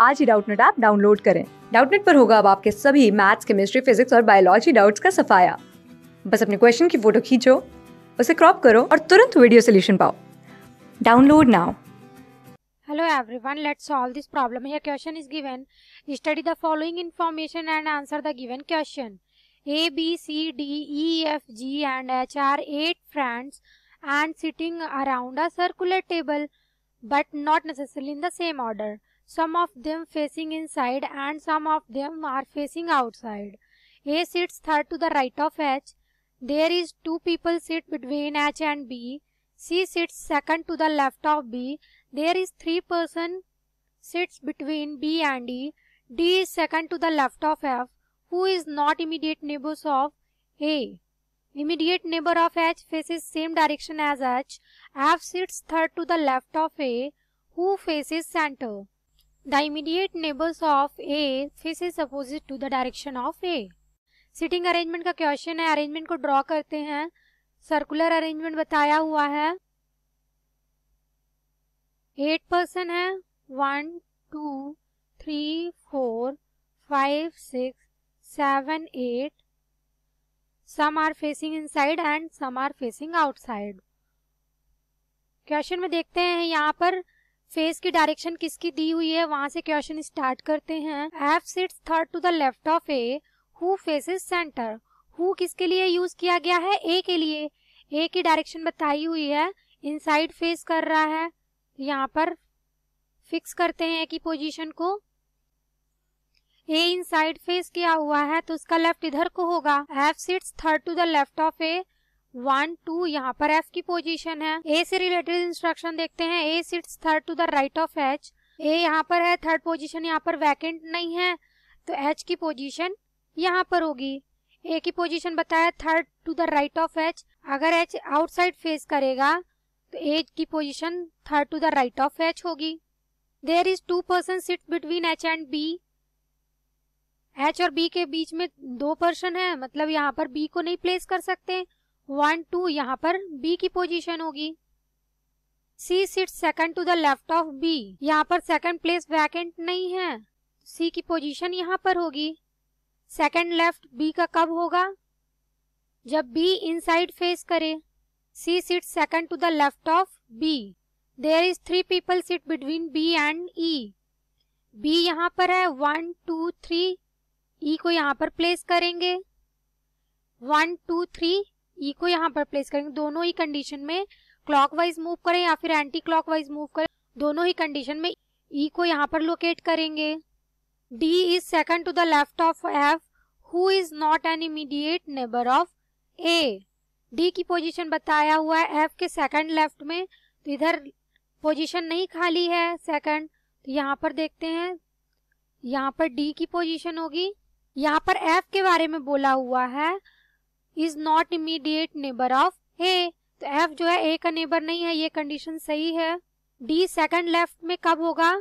आज ही Doubtnut app download करें डाउटनेट पर होगा अब आपके सभी मैथ्स केमिस्ट्री फिजिक्स और बायोलॉजी डाउट्स का सफाया बस अपने क्वेश्चन की फोटो खींचो उसे क्रॉप करो और तुरंत वीडियो सोल्यूशन पाओ download now Hello everyone, let's solve this problem. Here question is given. Study the following information and answer the given question. A, B, C, D, E, F, G and H are 8 friends and sitting around a circular table but not necessarily in the same order. some of them facing inside and some of them are facing outside. A sits third to the right of H. There is two people sit between H and B. C sits second to the left of B. There is three person sits between B and E. D is second to the left of F, who is not immediate neighbors of A. Immediate neighbor of H faces same direction as H. F sits third to the left of A, who faces center. The immediate neighbors of A faces opposite to the direction of A. Sitting arrangement का question है arrangement को draw करते हैं circular arrangement बताया हुआ है eight person है one two three four five six seven eight some are facing inside and some are facing outside question में देखते हैं यहाँ पर फेस की डायरेक्शन किसकी दी हुई है वहां से क्वेश्चन स्टार्ट करते हैं F sits third to the left of A who faces centre who किसके लिए यूज किया गया है ए के लिए ए की डायरेक्शन बताई हुई है इनसाइड फेस कर रहा है यहाँ पर फिक्स करते हैं की पोजीशन को ए इन साइड फेस किया हुआ है तो उसका लेफ्ट इधर को होगा F sits third to the left of A one two यहाँ पर एफ की पोजीशन है ए से रिलेटेड इंस्ट्रक्शन देखते हैं A sits third to the right of H A यहाँ पर है थर्ड पोजीशन यहाँ पर वैकेंट नहीं है तो एच की पोजीशन यहाँ पर होगी ए की पोजीशन बताया third to the right of H अगर एच आउटसाइड फेस करेगा तो ए की position third to the right of H होगी there is two person sit between H and B H और बी के बीच में दो पर्सन है मतलब यहाँ पर बी को नहीं प्लेस कर सकते वन टू यहाँ पर बी की पोजीशन होगी C sit second to the left of B यहाँ पर सेकंड प्लेस वैकेंट नहीं है सी की पोजीशन यहाँ पर होगी सेकंड लेफ्ट बी का कब होगा जब बी इनसाइड फेस करे C sit second to the left of B there is three people sit between B and E B यहाँ पर है वन टू थ्री ई को यहाँ पर प्लेस करेंगे one two three E e को यहाँ पर प्लेस करेंगे दोनों ही कंडीशन में क्लॉकवाइज मूव करें या फिर एंटी क्लॉकवाइज मूव करें दोनों ही कंडीशन में ई e को यहाँ पर लोकेट करेंगे D is second to the left of F who is not an immediate neighbour of A D की पोजीशन बताया हुआ है एफ के सेकंड लेफ्ट में तो इधर पोजीशन नहीं खाली है सेकंड तो यहाँ पर देखते हैं यहाँ पर डी की पोजीशन होगी यहाँ पर एफ के बारे में बोला हुआ है is not immediate neighbour of A तो एफ जो है ए का नेबर नहीं है ये कंडीशन सही है डी सेकंड लेफ्ट में कब होगा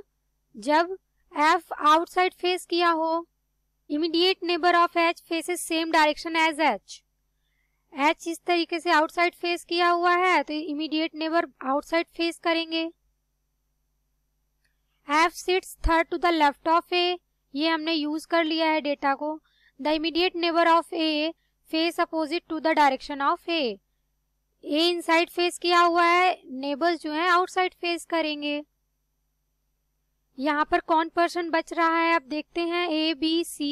जब एफ आउटसाइड फेस किया हो immediate neighbour of H faces same direction as H H इस तरीके से आउटसाइड फेस किया हुआ है तो इमीडिएट नेबर आउटसाइड फेस करेंगे F sits third to the left of A ये हमने यूज कर लिया है डेटा को the immediate neighbour of A opposite to the direction of A A inside face किया हुआ है नेबर्स जो है आउटसाइड फेस करेंगे यहाँ पर कौन पर्सन बच रहा है आप देखते हैं A B C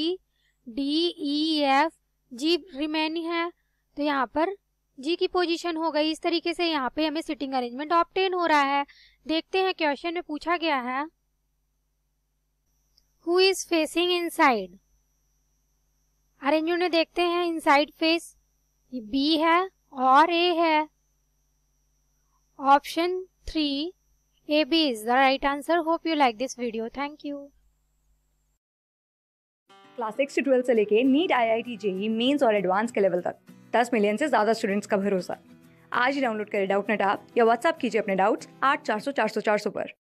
D E F G remaining है तो यहाँ पर जी की पोजीशन हो गई इस तरीके से यहाँ पे हमें सिटिंग अरेंजमेंट ऑप्टेन हो रहा है देखते हैं क्वेश्चन में पूछा गया है who is facing inside arrangement में देखते हैं इनसाइड फेस ये बी है और ए है option three A B is the right answer hope you like this video thank you class six से ट्वेल्थ से लेके NEET I I T JEE Mains और एडवांस के लेवल तक दस मिलियन से ज्यादा स्टूडेंट्स का भरोसा आज ही डाउनलोड करें डाउट नेट आप या व्हाट्सअप कीजिए अपने डाउट्स आठ चार सौ चार सौ चार सौ पर